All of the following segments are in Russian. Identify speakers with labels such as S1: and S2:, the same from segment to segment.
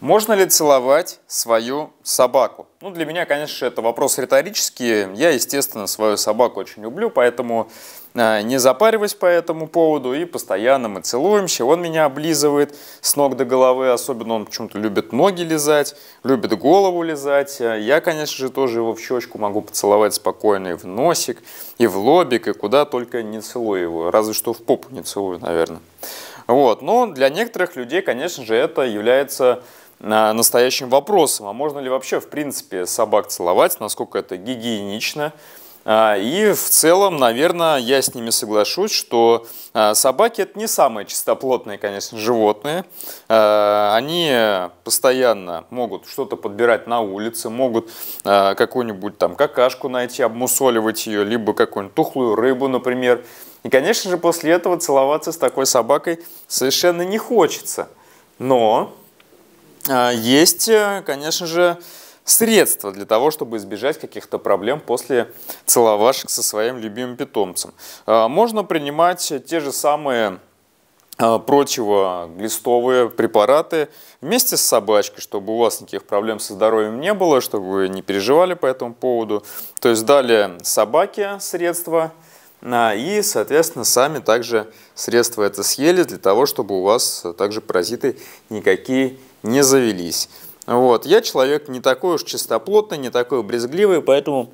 S1: Можно ли целовать свою собаку? Ну, для меня, конечно, это вопрос риторический. Я, естественно, свою собаку очень люблю, поэтому а, не запариваюсь по этому поводу. И постоянно мы целуемся. Он меня облизывает с ног до головы. Особенно он почему-то любит ноги лизать, любит голову лизать. А я, конечно же, тоже его в щечку могу поцеловать спокойно и в носик, и в лобик, и куда только не целую его. Разве что в попу не целую, наверное. Вот. Но для некоторых людей, конечно же, это является а, настоящим вопросом. А можно ли вообще, в принципе, собак целовать, насколько это гигиенично, а, и в целом, наверное, я с ними соглашусь, что а, собаки это не самые чистоплотные, конечно, животные. А, они постоянно могут что-то подбирать на улице, могут какую-нибудь там какашку найти, обмусоливать ее, либо какую-нибудь тухлую рыбу, например. И, конечно же, после этого целоваться с такой собакой совершенно не хочется. Но есть, э, конечно же, средства для того, чтобы избежать каких-то проблем после целовашек со своим любимым питомцем. А, можно принимать те же самые а, противоглистовые препараты вместе с собачкой, чтобы у вас никаких проблем со здоровьем не было, чтобы вы не переживали по этому поводу. То есть дали собаке средства а, и, соответственно, сами также средства это съели для того, чтобы у вас также паразиты никакие не завелись. Вот. Я человек не такой уж чистоплотный, не такой брезгливый, поэтому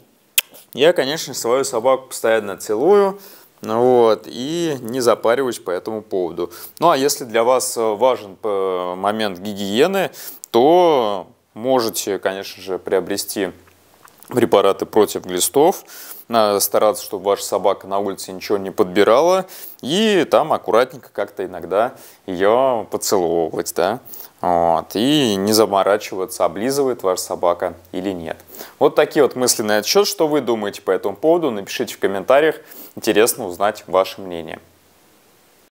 S1: я, конечно, свою собаку постоянно целую. Ну вот, и не запариваюсь по этому поводу. Ну, а если для вас э, важен э, момент гигиены, то можете, конечно же, приобрести препараты против глистов. стараться, чтобы ваша собака на улице ничего не подбирала. И там аккуратненько как-то иногда ее поцеловывать. Да? Вот. И не заморачиваться, облизывает ваша собака или нет. Вот такие вот мысленные на Что вы думаете по этому поводу? Напишите в комментариях. Интересно узнать ваше мнение.